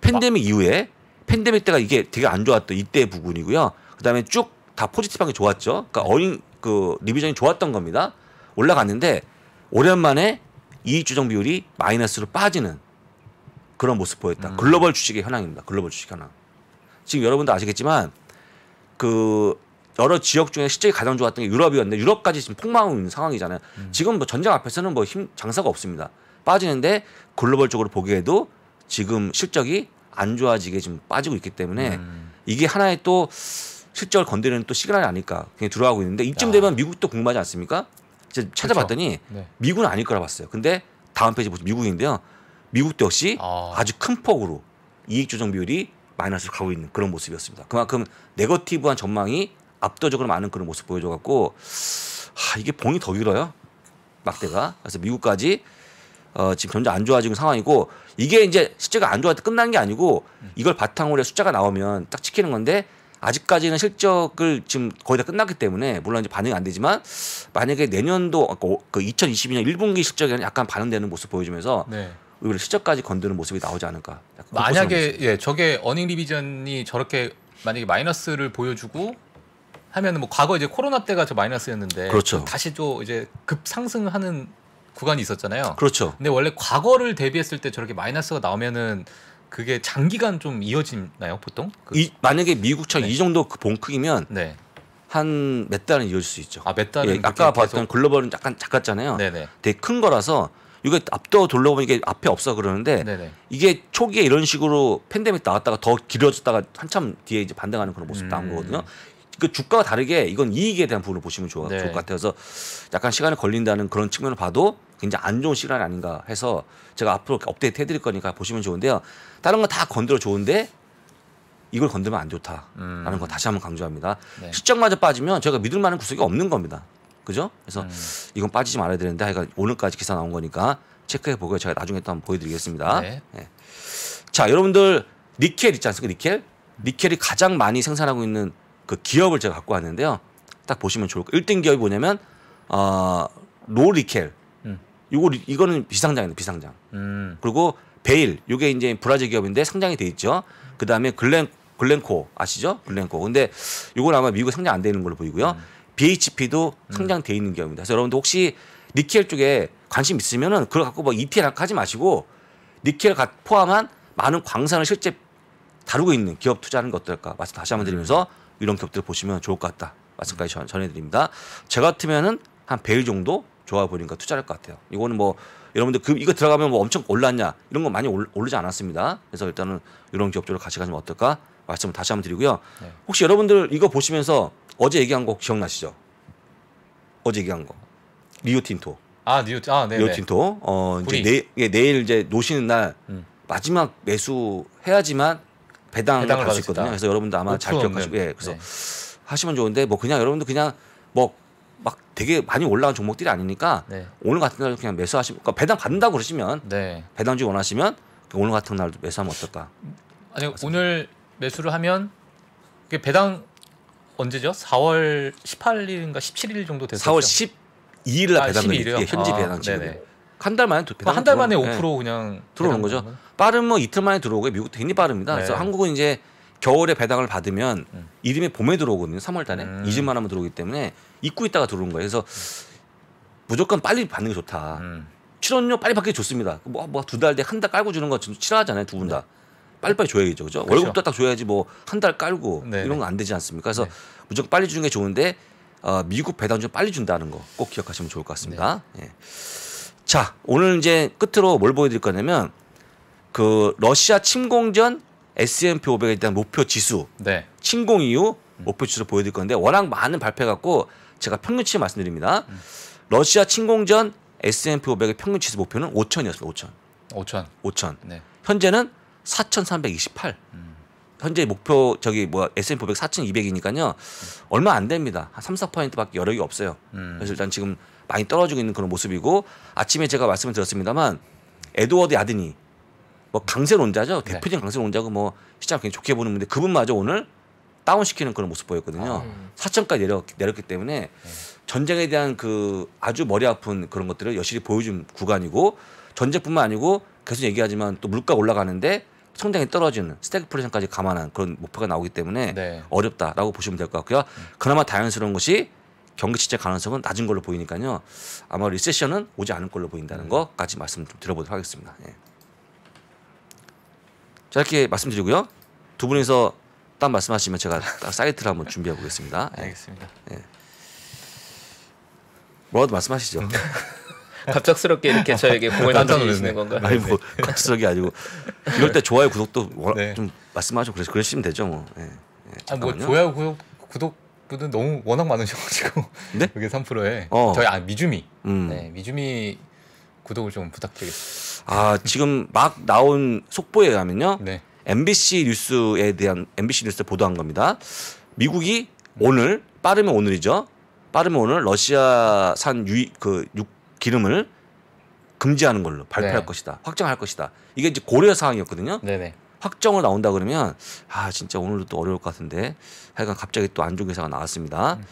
팬데믹 아. 이후에 팬데믹 때가 이게 되게 안 좋았던 이때 부분이고요. 그다음에 쭉 다 포지티브하게 좋았죠. 그러니까 어린 그 리비전이 좋았던 겁니다. 올라갔는데 오랜만에 이익 조정 비율이 마이너스로 빠지는 그런 모습 보였다. 음. 글로벌 주식의 현황입니다. 글로벌 주식 현황. 지금 여러분도 아시겠지만 그 여러 지역 중에 실적이 가장 좋았던 게 유럽이었는데 유럽까지 지금 폭망하고 있는 상황이잖아요. 음. 지금 뭐 전쟁 앞에서는 뭐 힘 장사가 없습니다. 빠지는데 글로벌적으로 보기에도 지금 실적이 안 좋아지게 지금 빠지고 있기 때문에 음. 이게 하나의 또 실적을 건드리는 또 시그널이 아닐까 그냥 들어가고 있는데 이쯤 되면 야. 미국도 궁금하지 않습니까? 이제 그렇죠. 찾아봤더니 그렇죠. 네. 미국은 아닐 거라 봤어요. 근데 다음 페이지 보시면 미국인데요. 미국도 역시 아. 아주 큰 폭으로 이익 조정 비율이 마이너스로 가고 있는 그런 모습이었습니다. 그만큼 네거티브한 전망이 압도적으로 많은 그런 모습 보여줘갖고 아, 이게 봉이 더 길어요 막대가 그래서 미국까지 어, 지금 점점 안 좋아지는 상황이고 이게 이제 실제가 안 좋아서 끝난 게 아니고 이걸 바탕으로 해 숫자가 나오면 딱 찍히는 건데 아직까지는 실적을 지금 거의 다 끝났기 때문에 물론 이제 반응이안 되지만 만약에 내년도 어, 그 2022년 1분기 실적이 약간 반응되는 모습 보여주면서 네. 오히려 실적까지 건드는 모습이 나오지 않을까. 만약에 예 저게 어닝 리비전이 저렇게 만약에 마이너스를 보여주고 하면 은뭐 과거 이제 코로나 때가 저 마이너스였는데 그렇죠. 다시 또 이제 급 상승하는 구간이 있었잖아요. 그렇죠. 근데 원래 과거를 대비했을 때 저렇게 마이너스가 나오면은 그게 장기간 좀 이어지나요, 보통? 그... 이, 만약에 미국처럼 네. 이 정도 그봉크기면 네. 한 몇 달은 이어질 수 있죠. 아, 몇 달은 예, 아까 봤던 계속... 글로벌은 약간 작았잖아요. 네네. 되게 큰 거라서 이거 앞도 돌려보니까 앞에 없어 그러는데 네네. 이게 초기에 이런 식으로 팬데믹 나왔다가 더 길어졌다가 한참 뒤에 이제 반등하는 그런 모습 음... 나온 거거든요. 그주가가 다르게 이건 이익에 대한 부분을 보시면 좋, 네. 을것 같아서 약간 시간이 걸린다는 그런 측면을 봐도 굉장히 안 좋은 시간 아닌가 해서 제가 앞으로 업데이트 해드릴 거니까 보시면 좋은데요. 다른 건 다 건드려 좋은데 이걸 건들면 안 좋다라는 음. 거 다시 한번 강조합니다. 네. 시점마저 빠지면 제가 믿을 만한 구석이 없는 겁니다. 그죠? 그래서 음. 이건 빠지지 말아야 되는데 하여간 오늘까지 기사 나온 거니까 체크해 보고요. 제가 나중에 또 한번 보여드리겠습니다. 네. 네. 자, 여러분들 니켈 있지 않습니까? 니켈? 니켈이 가장 많이 생산하고 있는 그 기업을 제가 갖고 왔는데요. 딱 보시면 좋을 거예요. 1등 기업이 뭐냐면 어, 로리켈. 이거 음. 이거는 비상장이에요, 비상장. 음. 그리고 베일. 이게 이제 브라질 기업인데 상장이 돼 있죠. 그다음에 글렌 글렌코 아시죠? 글렌코. 근데 이건 아마 미국 상장 안 되는 걸로 보이고요. 음. BHP도 음. 상장돼 있는 기업입니다. 그래서 여러분들 혹시 니켈 쪽에 관심 있으면은 그걸 갖고 막 뭐 ETF 하지 마시고 니켈 포함한 많은 광산을 실제 다루고 있는 기업 투자하는 것들까 말씀 다시 한번 음. 드리면서 음. 이런 기업들 보시면 좋을 것 같다. 마찬가지 전해드립니다. 제 같으면은 한 배일 정도 좋아 보니까 투자할 것 같아요. 이거는 뭐 여러분들 그 이거 들어가면 뭐 엄청 올랐냐 이런 거 많이 오르지 않았습니다. 그래서 일단은 이런 기업들을 같이 가시면 어떨까 말씀을 다시 한번 드리고요. 네. 혹시 여러분들 이거 보시면서 어제 얘기한 거 기억나시죠? 어제 얘기한 거 리오틴토. 아 리오틴 아 네. 리오틴토 네. 어 불이. 제 내, 내일 이제 노시는 날 음. 마지막 매수 해야지만 배당을, 배당을 받을 수 있거든요. 그래서 여러분도 아마 잘 그렇죠. 기억하시고 예, 그래서 네. 하시면 좋은데 뭐 그냥 여러분도 그냥 뭐 막 되게 많이 올라간 종목들이 아니니까 네. 오늘 같은 날 그냥 매수하시고 그러니까 배당 받는다고 그러시면 네. 배당주 원하시면 그 오늘 같은 날도 매수하면 어떨까? 아니 맞습니다. 오늘 매수를 하면 그게 배당 언제죠? 4월 18일인가 17일 정도 됐었죠. 4월 12일 날 배당금 예, 현지 아, 배당 지금. 네네. 한달 만에 두배 어, 한달 만에 5% 네. 그냥 들어오는 거죠. 거는? 빠르면 뭐 이틀 만에 들어오고 미국도 굉장히 빠릅니다. 네. 그래서 한국은 이제 겨울에 배당을 받으면 음. 이름이 봄에 들어오거든요. 3월 달에 음. 2주만 하면 들어오기 때문에 잊고 있다가 들어오는 거예요. 그래서 무조건 빨리 받는 게 좋다. 음. 출연료 빨리 받기 좋습니다. 뭐 뭐 두달 뒤에 한달 깔고 주는 건좀 싫어하잖아요. 두 분 다. 네. 빨리빨리 줘야겠죠. 그죠? 그렇죠. 월급도 딱 줘야지 뭐 한 달 깔고 네네. 이런 건 안 되지 않습니까? 그래서 네. 무조건 빨리 주는 게 좋은데 어, 미국 배당 좀 빨리 준다는 거 꼭 기억하시면 좋을 것 같습니다. 네. 예. 자, 오늘 이제 끝으로 뭘 보여드릴 거냐면 그 러시아 침공 전 S&P 500에 대한 목표 지수, 네. 침공 이후 목표 지수를 보여드릴 건데 워낙 많은 발표해갖고 제가 평균치 말씀드립니다. 러시아 침공 전 S&P 500의 평균 지수 목표는 5천이었어요. 5천. 5천. 5천. 네. 현재는 4,328. 음. 현재 목표 저기 뭐 S&P 500 4,200이니까요. 얼마 안 됩니다. 한 3, 4%밖에 여력이 없어요. 음. 그래서 일단 지금 많이 떨어지고 있는 그런 모습이고 아침에 제가 말씀을 드렸습니다만 에드워드 야드니 뭐 강세론자죠 네. 대표적인 강세론자고 뭐 시장 굉장히 좋게 보는 분인데 그분마저 오늘 다운시키는 그런 모습 보였거든요. 아. 사천까지 내렸, 내렸기 때문에 네. 전쟁에 대한 그 아주 머리 아픈 그런 것들을 여실히 보여준 구간이고 전쟁뿐만 아니고 계속 얘기하지만 또 물가 올라가는데 성장이 떨어지는 스태그플레이션까지 감안한 그런 목표가 나오기 때문에 네. 어렵다라고 보시면 될 것 같고요. 그나마 다행스러운 것이 경기 침체 가능성은 낮은 걸로 보이니까요. 아마 리세션은 오지 않을 걸로 보인다는 음. 것까지 말씀 좀 드려보도록 하겠습니다. 예. 자렇게 말씀드리고요. 두 분이서 딱 말씀하시면 제가 사이트를 한번 준비해 보겠습니다. 예. 알겠습니다. 예. 뭐라도 말씀하시죠. 음. 갑작스럽게 이렇게 저에게 공을 던져주시는 건가요? 아니 뭐 네. 갑작스럽게 아니고 이럴 때 좋아요 구독도 네. 좀 말씀하죠. 그래서 그러시면 되죠 뭐. 예. 예, 아, 뭐 좋아요 구독 구독 분은 너무 워낙 많으셔가지고 네? 여기 3프로에 어. 저희 아 미주미 음. 네 미주미 구독을 좀 부탁드리겠습니다. 아 지금 막 나온 속보에 가면요 네. MBC 뉴스에 대한 MBC 뉴스 보도한 겁니다. 미국이 오늘 빠르면 오늘이죠. 빠르면 오늘 러시아산 유그 육, 기름을 금지하는 걸로 발표할 네. 것이다. 확정할 것이다. 이게 이제 고려 상황이었거든요 네네. 확정을 나온다 그러면 아 진짜 오늘도 또 어려울 것 같은데 하여간 갑자기 또 안 좋은 기사가 나왔습니다. 음.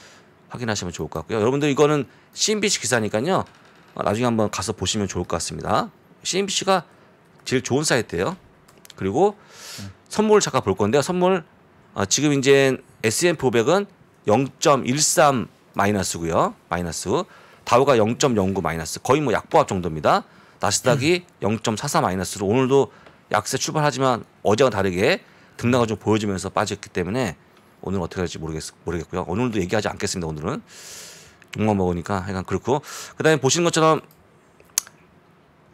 확인하시면 좋을 것 같고요. 여러분들 이거는 CNBC 기사니까요. 나중에 한번 가서 보시면 좋을 것 같습니다. CNBC가 제일 좋은 사이트예요. 그리고 음. 선물을 잠깐 볼 건데요. 선물 어, 지금 이제 S&P 500은 0.13 마이너스고요. 마이너스. 다우가 0.09 마이너스. 거의 뭐 약보합 정도입니다. 나스닥이 음. 0.44 마이너스로 오늘도 약세 출발하지만 어제와 다르게 등락을 좀 보여주면서 빠졌기 때문에 오늘 어떻게 할지 모르겠, 모르겠고요. 오늘도 얘기하지 않겠습니다. 오늘은 욕만 먹으니까 약간 그렇고 그다음에 보시는 것처럼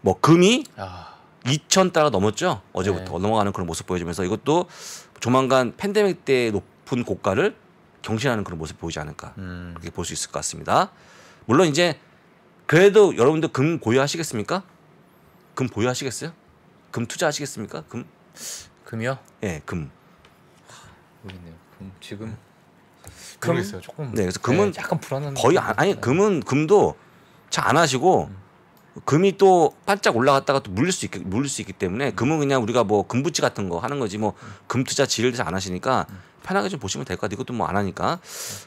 뭐 금이 아. 2 0 달러 넘었죠 어제부터 네. 넘어가는 그런 모습 보여주면서 이것도 조만간 팬데믹 때 높은 고가를 경신하는 그런 모습 보이지 않을까 음. 그렇게 볼 수 있을 것 같습니다. 물론 이제 그래도 여러분들 금 보유하시겠습니까? 금 보유하시겠어요? 금 투자하시겠습니까? 금? 금이요? 예, 네, 금. 모르겠네요. 금 지금 금? 모어요 조금. 네, 그래서 금은 네, 약간 불안한. 거의 안, 아니 금은 금도 잘 안 하시고 음. 금이 또 반짝 올라갔다가 또 물릴 수있게 물릴 수 있기 때문에 금은 그냥 우리가 뭐 금부치 같은 거 하는 거지 뭐금 음. 투자 지를 잘안 하시니까 음. 편하게 좀 보시면 될 것 같아요. 이것도 뭐 안 하니까.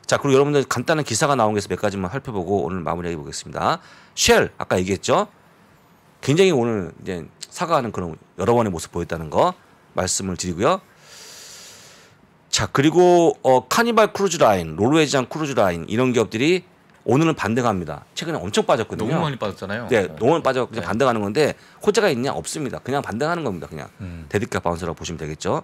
자, 그리고 여러분들 간단한 기사가 나온 게서몇 가지만 살펴보고 오늘 마무리해 보겠습니다. 쉘 아까 얘기했죠. 굉장히 오늘 이제 사과하는 그런 여러 번의 모습 보였다는 거 말씀을 드리고요. 자 그리고 어, 카니발 크루즈 라인, 롤웨이장 크루즈 라인 이런 기업들이 오늘은 반등합니다. 최근에 엄청 빠졌거든요. 너무 많이 빠졌잖아요. 네, 너무 많이 빠져 그 네. 반등하는 건데 호재가 있냐 없습니다. 그냥 반등하는 겁니다. 그냥 음. 데드캡 바운스라고 보시면 되겠죠.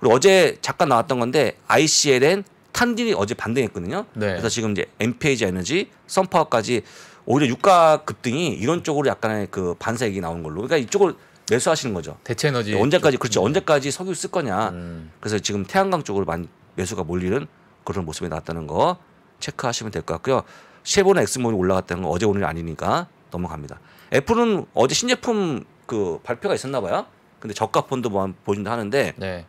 그리고 어제 잠깐 나왔던 건데 ICLN 탄딜이 어제 반등했거든요. 네. 그래서 지금 이제 엠페이지 에너지, 선파워까지 오히려 유가 급등이 이런 쪽으로 약간의 그 반사액이 나오는 걸로. 그러니까 이쪽을 매수하시는 거죠. 대체 에너지 네, 언제까지 그렇죠. 언제까지 석유 쓸 거냐. 음. 그래서 지금 태양광 쪽으로 많 매수가 몰리는 그런 모습이 나왔다는 거 체크하시면 될 것 같고요. 쉐보나 엑스몬이 올라갔다는 건 어제 오늘 아니니까 넘어갑니다. 애플은 어제 신제품 그 발표가 있었나 봐요. 근데 저가 폰도 뭐 보신다 하는데 네.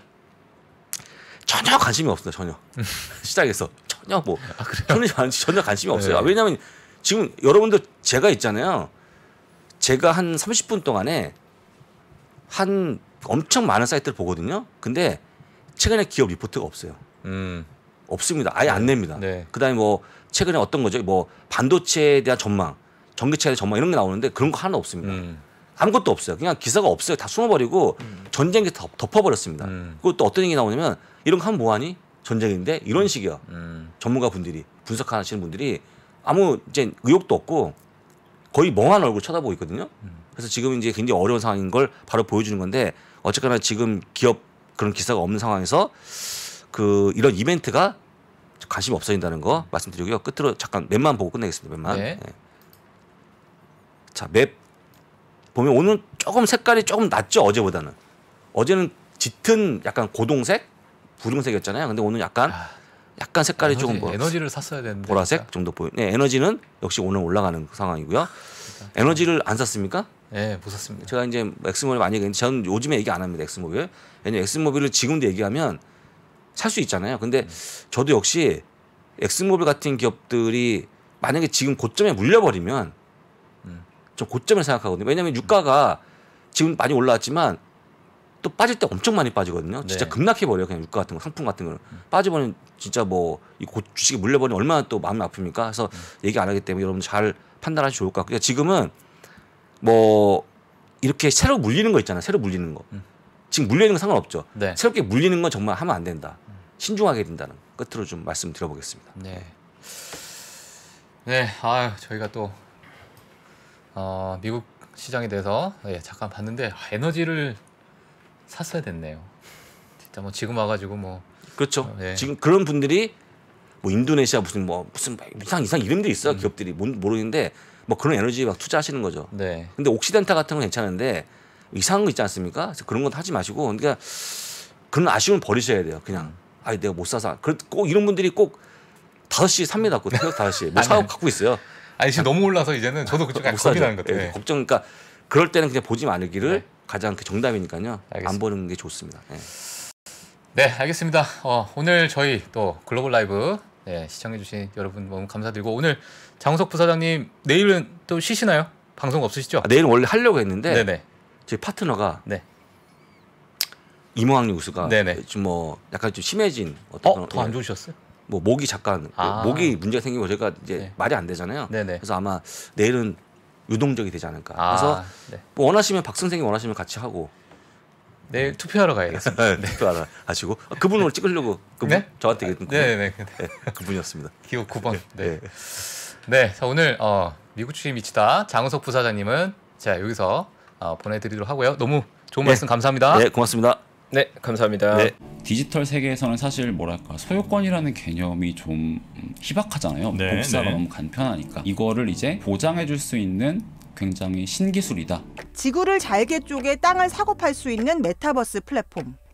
전혀 관심이 없어요 전혀 시작해서 전혀 뭐 아, 전혀, 전혀 관심이 없어요 네. 왜냐하면 지금 여러분들 제가 있잖아요. 제가 한 30분 동안에 한 엄청 많은 사이트를 보거든요. 근데 최근에 기업 리포트가 없어요. 음. 없습니다. 아예 네. 안 냅니다. 네. 그다음에 뭐 최근에 어떤 거죠? 뭐 반도체에 대한 전망, 전기차에 대한 전망 이런 게 나오는데 그런 거 하나 없습니다. 음. 아무것도 없어요. 그냥 기사가 없어요. 다 숨어버리고 음. 전쟁에 덮어버렸습니다. 음. 그리고 또 어떤 얘기 나오냐면 이런 거 하면 뭐하니? 전쟁인데 이런 음. 식이야. 음. 전문가 분들이 분석하시는 분들이 아무 이제 의욕도 없고 거의 멍한 얼굴 쳐다보고 있거든요. 그래서 지금 이제 굉장히 어려운 상황인 걸 바로 보여주는 건데 어쨌거나 지금 기업 그런 기사가 없는 상황에서 그 이런 이벤트가 관심이 없어진다는 거 말씀드리고요. 끝으로 잠깐 맵만 보고 끝내겠습니다. 맵만. 네. 네. 자, 맵 보면 오늘 조금 색깔이 조금 낮죠 어제보다는. 어제는 짙은 약간 고동색, 붉은색이었잖아요. 근데 오늘 약간 아. 약간 색깔이 에너지, 조금 뭐 에너지를 샀어야 되는데 보라색 정도 보여 네, 에너지는 역시 오늘 올라가는 그 상황이고요. 그러니까. 에너지를 안 샀습니까? 네, 못 샀습니다. 제가 이제 엑스모빌 많이 얘기했는데 저는 요즘에 얘기 안 합니다. 엑스모빌. 왜냐면 엑스모빌을 지금도 얘기하면 살 수 있잖아요. 근데 음. 저도 역시 엑스모빌 같은 기업들이 만약에 지금 고점에 물려버리면 음. 저 고점을 생각하거든요. 왜냐면 유가가 음. 지금 많이 올라왔지만 또 빠질 때 엄청 많이 빠지거든요. 진짜 네. 급락해 버려 요 그냥 유가 같은 거 상품 같은 거는 음. 빠져버리면 진짜 뭐이 주식에 물려버리면 얼마나 또 마음이 아픕니까? 그래서 음. 얘기 안 하기 때문에 여러분 잘 판단하시 좋을 것 같고요. 지금은 뭐 이렇게 새로 물리는 거 있잖아요. 새로 물리는 거 음. 지금 물리는 건 상관없죠. 네. 새롭게 물리는 건 정말 하면 안 된다. 음. 신중하게 된다는 끝으로 좀 말씀드려보겠습니다. 네. 네, 아 저희가 또 어, 미국 시장에 대해서 예, 잠깐 봤는데 아, 에너지를 샀어야 됐네요. 진짜 뭐 지금 와가지고 뭐 그렇죠. 어, 예. 지금 그런 분들이 뭐 인도네시아 무슨 뭐 무슨 이상 이상 이름들이 있어 음. 기업들이 모르는데 뭐 그런 에너지 막 투자하시는 거죠. 네. 근데 옥시덴타 같은 건 괜찮은데 이상한 거 있지 않습니까? 그런건 하지 마시고 그러니까 그런 아쉬움 버리셔야 돼요. 그냥 아 내가 못 사서 꼭 이런 분들이 꼭 다섯 시 삽니다. 꼭 새벽 다섯 시뭐 사고 갖고 있어요. 아니 지금 아. 너무 올라서 이제는 저도 그쪽 겁이 나는 것 같아요. 네. 걱정 그러니까 그럴 때는 그냥 보지 말기를 네. 가장 그 정답이니까요. 알겠습니다. 안 보는 게 좋습니다. 네, 네 알겠습니다. 어, 오늘 저희 또 글로벌 라이브 네, 시청해주신 여러분 너무 감사드리고 오늘 장석 부사장님 내일은 또 쉬시나요? 방송 없으시죠? 아, 내일 원래 하려고 했는데 네네. 저희 파트너가 네. 이모항리 우가 좀 뭐 약간 좀 심해진 어떤 어? 더안 예. 좋으셨어요? 뭐 목이 잠깐 아. 목이 문제가 생기고 제가 이제 네. 말이 안 되잖아요. 네네. 그래서 아마 내일은 유동적이 되지 않을까. 아, 그래서 네. 뭐 원하시면 박 선생님 원하시면 같이 하고 내일 네, 투표하러 가야겠습니다. 네, 네. 투표하러 가시고 아, 그분을 찍으려고 그분 네? 저한테 그 네네네 네. 네, 그분이었습니다. 기호 9번. 네. 네, 자 오늘 어, 미국 주의 미치다 장우석 부사장님은 자 여기서 어, 보내드리도록 하고요. 너무 좋은 말씀 감사합니다. 네, 고맙습니다. 네, 감사합니다. 디지털 세계에서는 사실 뭐랄까 소유권이라는 개념이 좀 희박하잖아요. 네, 복사가 네. 너무 간편하니까 이거를 이제 보장해줄 수 있는 굉장히 신기술이다. 지구를 잘게 쪼개 땅을 사고 팔 수 있는 메타버스 플랫폼.